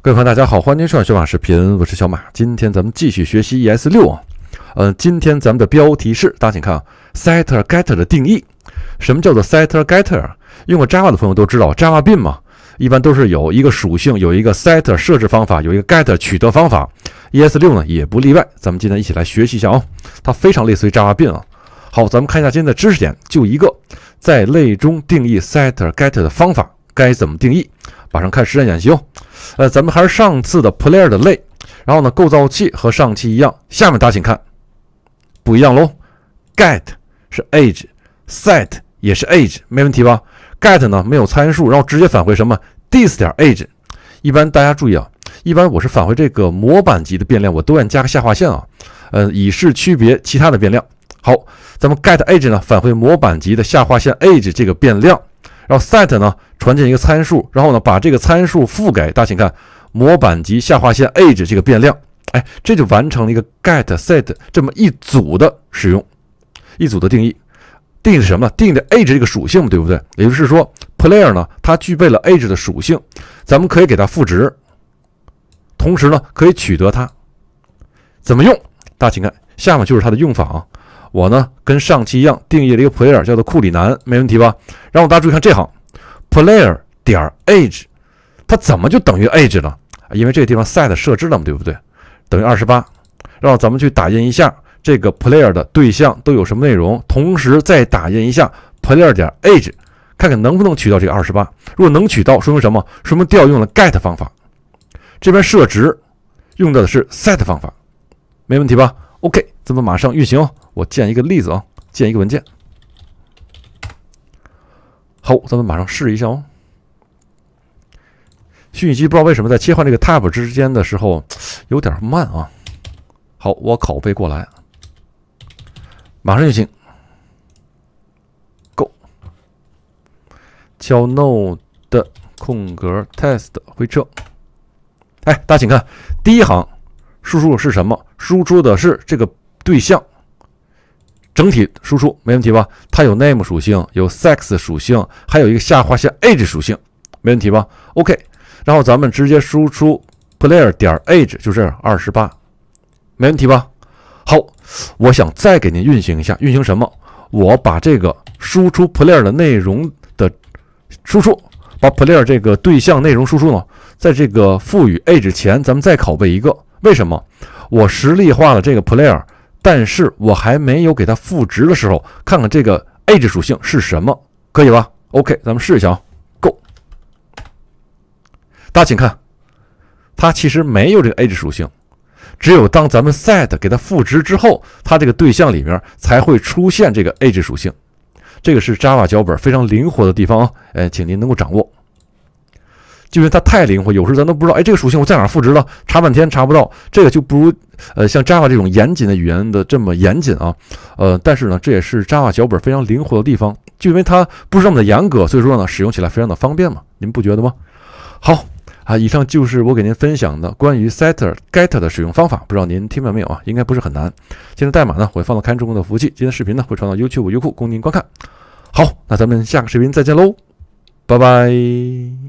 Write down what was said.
各位朋友，大家好，欢迎收看小马视频，我是小马。今天咱们继续学习 ES6 啊，呃，今天咱们的标题是，大家请看啊，setter getter 的定义。什么叫做 setter getter？用过 Java 的朋友都知道 j a v a b i n 嘛，一般都是有一个属性，有一个 setter 设置方法，有一个 getter 取得方法。ES6 呢也不例外，咱们今天一起来学习一下啊，它非常类似于 j a v a b i n 啊。好，咱们看一下今天的知识点，就一个，在类中定义 setter getter 的方法。该怎么定义？马上看实战演习。哦。呃，咱们还是上次的 Player 的类，然后呢，构造器和上期一样。下面大家请看，不一样喽。get 是 age，set 也是 age，没问题吧？get 呢没有参数，然后直接返回什么 this 点 age。一般大家注意啊，一般我是返回这个模板级的变量，我都愿加个下划线啊，呃，以示区别其他的变量。好，咱们 get age 呢，返回模板级的下划线 age 这个变量。然后 set 呢传进一个参数，然后呢把这个参数覆盖，大家请看模板级下划线 age 这个变量，哎，这就完成了一个 get set 这么一组的使用，一组的定义，定义什么？定义的 age 这个属性，对不对？也就是说 player 呢它具备了 age 的属性，咱们可以给它赋值，同时呢可以取得它，怎么用？大家请看下面就是它的用法啊。我呢，跟上期一样定义了一个 player，叫做库里南，没问题吧？然后大家注意看这行，player 点 age，它怎么就等于 age 了？因为这个地方 set 设置了嘛，对不对？等于二十八。让咱们去打印一下这个 player 的对象都有什么内容，同时再打印一下 player 点 age，看看能不能取到这个二十八。如果能取到，说明什么？说明调用了 get 方法。这边设置用到的是 set 方法，没问题吧？OK，咱们马上运行。我建一个例子啊，建一个文件。好，咱们马上试一下哦。虚拟机不知道为什么在切换这个 tab 之间的时候有点慢啊。好，我拷贝过来，马上就行。Go. 敲 node 空格 test 回车。哎，大家请看，第一行输入是什么？输出的是这个对象。整体输出没问题吧？它有 name 属性，有 sex 属性，还有一个下划线 age 属性，没问题吧？OK，然后咱们直接输出 player 点 age 就是二十八，没问题吧？好，我想再给您运行一下，运行什么？我把这个输出 player 的内容的输出，把 player 这个对象内容输出呢，在这个赋予 age 前，咱们再拷贝一个，为什么？我实例化了这个 player。但是我还没有给它赋值的时候，看看这个 age 属性是什么，可以吧？OK，咱们试一下啊。Go，大家请看，它其实没有这个 age 属性，只有当咱们 set 给它赋值之后，它这个对象里面才会出现这个 age 属性。这个是 Java 脚本非常灵活的地方啊，哎，请您能够掌握。就因为它太灵活，有时咱都不知道，哎，这个属性我在哪赋值了？查半天查不到，这个就不如，呃，像 Java 这种严谨的语言的这么严谨啊。呃，但是呢，这也是 Java 脚本非常灵活的地方，就因为它不是那么的严格，所以说呢，使用起来非常的方便嘛。您不觉得吗？好啊，以上就是我给您分享的关于 setter、getter 的使用方法，不知道您听明白没有啊？应该不是很难。今天代码呢，我会放到看中国的服务器，今天视频呢会传到 YouTube 优酷供您观看。好，那咱们下个视频再见喽，拜拜。